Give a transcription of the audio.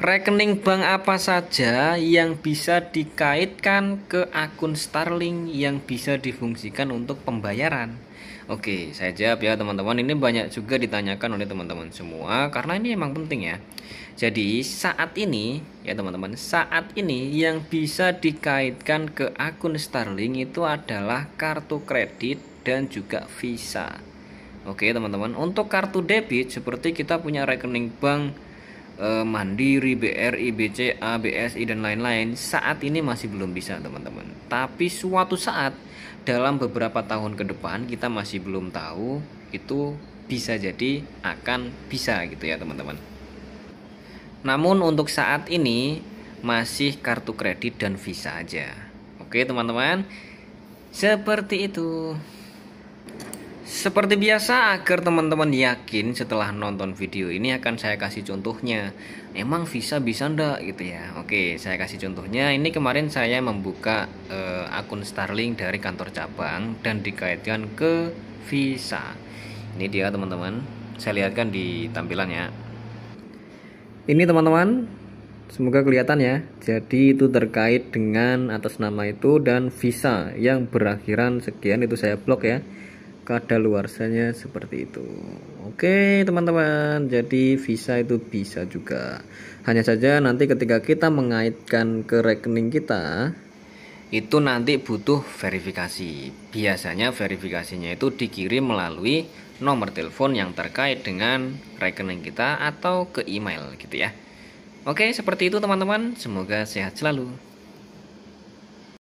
Rekening bank apa saja yang bisa dikaitkan ke akun Starlink yang bisa difungsikan untuk pembayaran? Oke, saya jawab ya teman-teman. Ini banyak juga ditanyakan oleh teman-teman semua karena ini emang penting ya. Jadi saat ini ya teman-teman, saat ini yang bisa dikaitkan ke akun Starlink itu adalah kartu kredit dan juga Visa. Oke teman-teman, untuk kartu debit seperti kita punya rekening bank eh, Mandiri, BRI, BCA, BSI dan lain-lain saat ini masih belum bisa teman-teman. Tapi suatu saat dalam beberapa tahun ke depan kita masih belum tahu itu bisa jadi akan bisa gitu ya teman-teman. Namun untuk saat ini masih kartu kredit dan Visa aja. Oke teman-teman. Seperti itu. Seperti biasa, agar teman-teman yakin setelah nonton video ini akan saya kasih contohnya. Emang visa bisa ndak gitu ya? Oke, saya kasih contohnya. Ini kemarin saya membuka eh, akun Starlink dari kantor cabang dan dikaitkan ke visa. Ini dia teman-teman. Saya lihatkan di tampilannya. Ini teman-teman, semoga kelihatan ya. Jadi itu terkait dengan atas nama itu dan visa yang berakhiran sekian itu saya blok ya kadaluarsanya seperti itu Oke teman-teman jadi visa itu bisa juga hanya saja nanti ketika kita mengaitkan ke rekening kita itu nanti butuh verifikasi biasanya verifikasinya itu dikirim melalui nomor telepon yang terkait dengan rekening kita atau ke email gitu ya Oke, seperti itu teman-teman. Semoga sehat selalu.